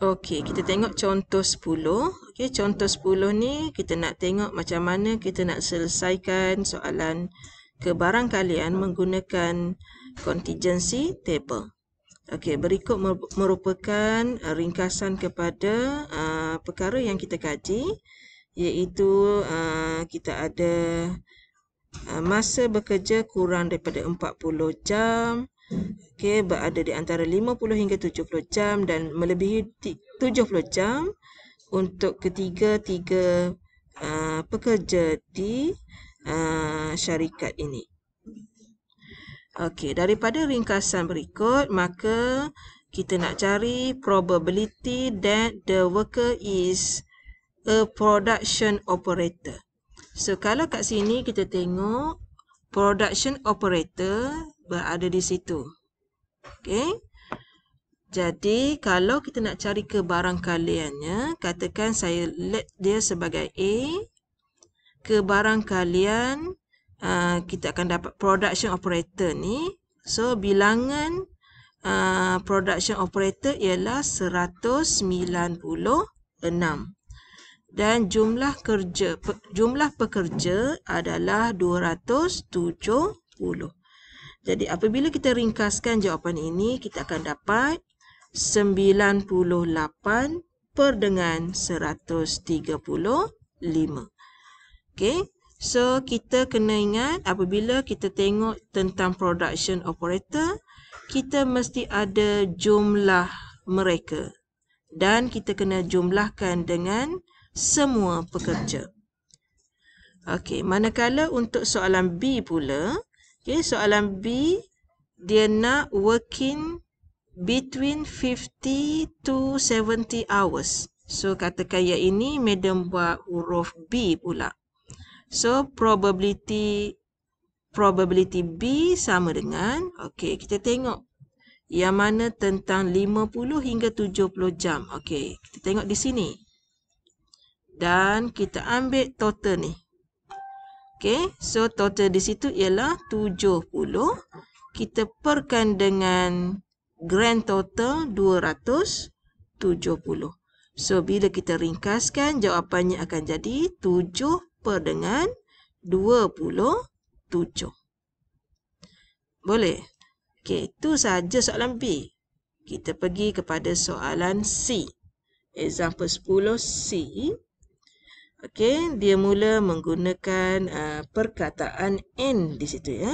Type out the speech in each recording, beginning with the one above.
Okey, kita tengok contoh 10. Okey, contoh 10 ni kita nak tengok macam mana kita nak selesaikan soalan kebarangkalian menggunakan contingency table. Okey, berikut merupakan uh, ringkasan kepada uh, perkara yang kita kaji iaitu uh, kita ada Ah, masa bekerja kurang daripada 40 jam okey berada di antara 50 hingga 70 jam dan melebihi 70 jam untuk ketiga-tiga uh, ah, pekerja di uh, syarikat ini. Okay, daripada ringkasan berikut maka kita nak cari probability that the worker is a production operator. So kalau kat sini kita tengok production operator berada di situ. Okay. Jadi kalau kita nak cari ke barang kaliannya, katakan saya let dia sebagai A. Ke barang kalian uh, kita akan dapat production operator ni. So bilangan uh, production operator ialah 196 dan jumlah kerja pe, jumlah pekerja adalah 270. Jadi apabila kita ringkaskan jawapan ini, kita akan dapat 98 per dengan 135. Okay. So, kita kena ingat apabila kita tengok tentang production operator, kita mesti ada jumlah mereka. Dan kita kena jumlahkan dengan semua pekerja. Okey, manakala untuk soalan B pula, okey, soalan B dia nak working between 50 to 70 hours. So katakan yang ini madam buat huruf B pula. So probability probability B sama dengan okey, kita tengok yang mana tentang 50 hingga 70 jam. Okey, kita tengok di sini. Dan kita ambil total ni. Okay. So, total di situ ialah 70. Kita perkan dengan grand total 270. So, bila kita ringkaskan, jawapannya akan jadi 7 per dengan 27. Boleh? Okay. Itu sahaja soalan B. Kita pergi kepada soalan C. Example 10 C. Okey, dia mula menggunakan uh, perkataan n di situ ya.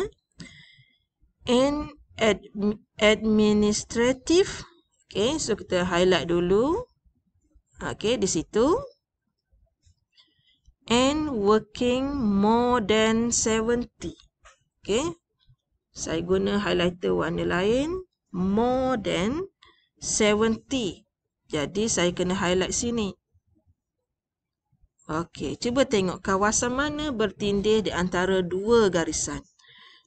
N ad administrative. Okey, so kita highlight dulu. Okey, di situ. N working more than 70. Okey. Saya guna highlighter warna lain. More than 70. Jadi saya kena highlight sini. Okey, cuba tengok kawasan mana bertindih di antara dua garisan.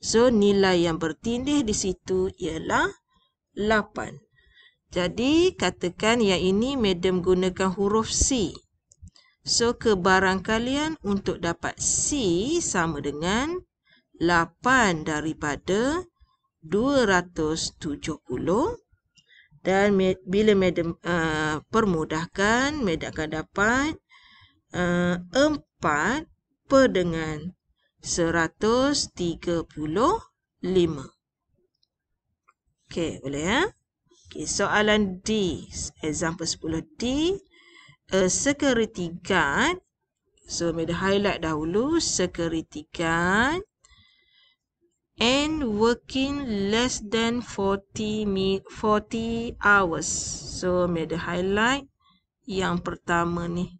So, nilai yang bertindih di situ ialah 8. Jadi, katakan yang ini madam gunakan huruf C. So, kebarangkalian untuk dapat C sama dengan 8 daripada 270. Dan bila madam uh, permudahkan, madam akan dapat 4 per dengan 135. Okey, boleh ya? Okey, soalan D. Example 10D. A security eh, guard. So, saya dah highlight dahulu. Security guard. And working less than 40, 40 hours. So, saya dah highlight yang pertama ni.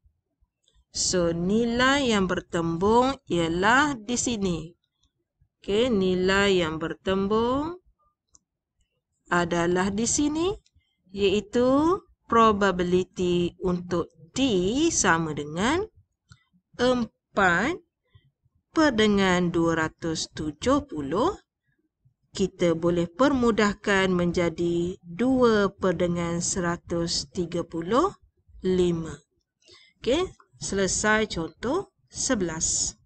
So, nilai yang bertembung ialah di sini. Okey, nilai yang bertembung adalah di sini. Iaitu probability untuk D sama dengan 4 per dengan 270. Kita boleh permudahkan menjadi 2 per dengan 135. Okey, Selesai contoh 11.